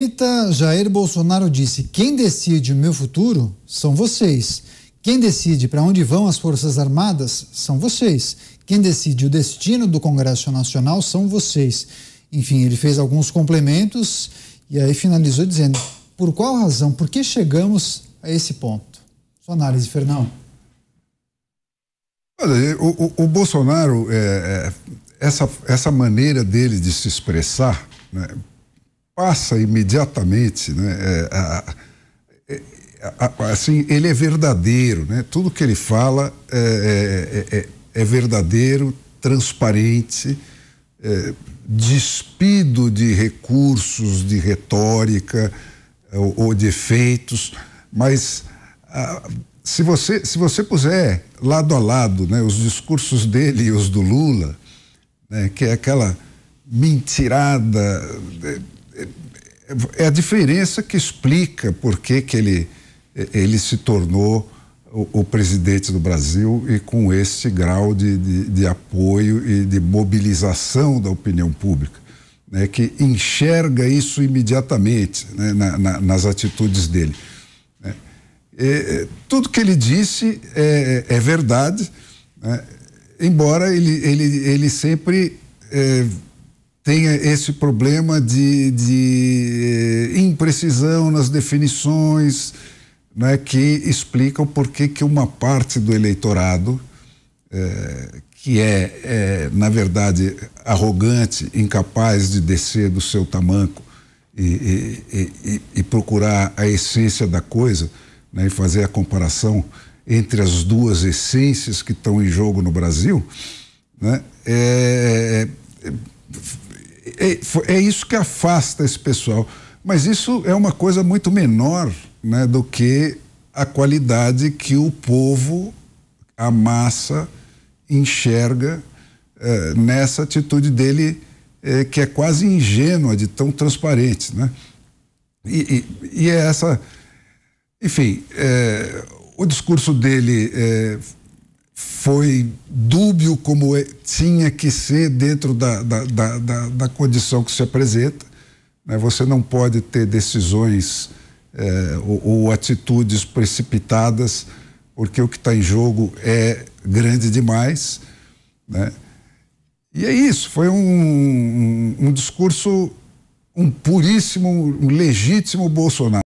Eita, então, Jair Bolsonaro disse: quem decide o meu futuro são vocês. Quem decide para onde vão as Forças Armadas são vocês. Quem decide o destino do Congresso Nacional são vocês. Enfim, ele fez alguns complementos e aí finalizou dizendo: por qual razão, por que chegamos a esse ponto? Sua análise, Fernão. Olha, o, o, o Bolsonaro, é, é essa, essa maneira dele de se expressar, né? passa imediatamente, né? É, a, é, a, a, assim, ele é verdadeiro, né? Tudo que ele fala é, é, é, é, é verdadeiro, transparente, despido de recursos, de retórica ou, ou de efeitos, mas se você se você puser lado a lado, né, os discursos dele e os do Lula, né, que é aquela mentirada é, é a diferença que explica por que, que ele, ele se tornou o, o presidente do Brasil e com esse grau de, de, de, apoio e de mobilização da opinião pública, né, que enxerga isso imediatamente né, na, na, nas atitudes dele. Né. E, tudo que ele disse é, é verdade, né, embora ele, ele, ele sempre. É, tem esse problema de, de eh, imprecisão nas definições, né, que explicam por que, que uma parte do eleitorado, eh, que é, eh, na verdade, arrogante, incapaz de descer do seu tamanco e, e, e, e procurar a essência da coisa, né, e fazer a comparação entre as duas essências que estão em jogo no Brasil, né, é é isso que afasta esse pessoal. Mas isso é uma coisa muito menor né, do que a qualidade que o povo, a massa, enxerga eh, nessa atitude dele, eh, que é quase ingênua, de tão transparente. Né? E, e, e é essa. Enfim, eh, o discurso dele eh, foi dúbio como é, tinha que ser dentro da, da, da, da, da condição que se apresenta. Né? Você não pode ter decisões eh, ou, ou, atitudes precipitadas, porque o que está em jogo é grande demais. Né? E é isso, foi um, um, um discurso, um puríssimo, um legítimo Bolsonaro.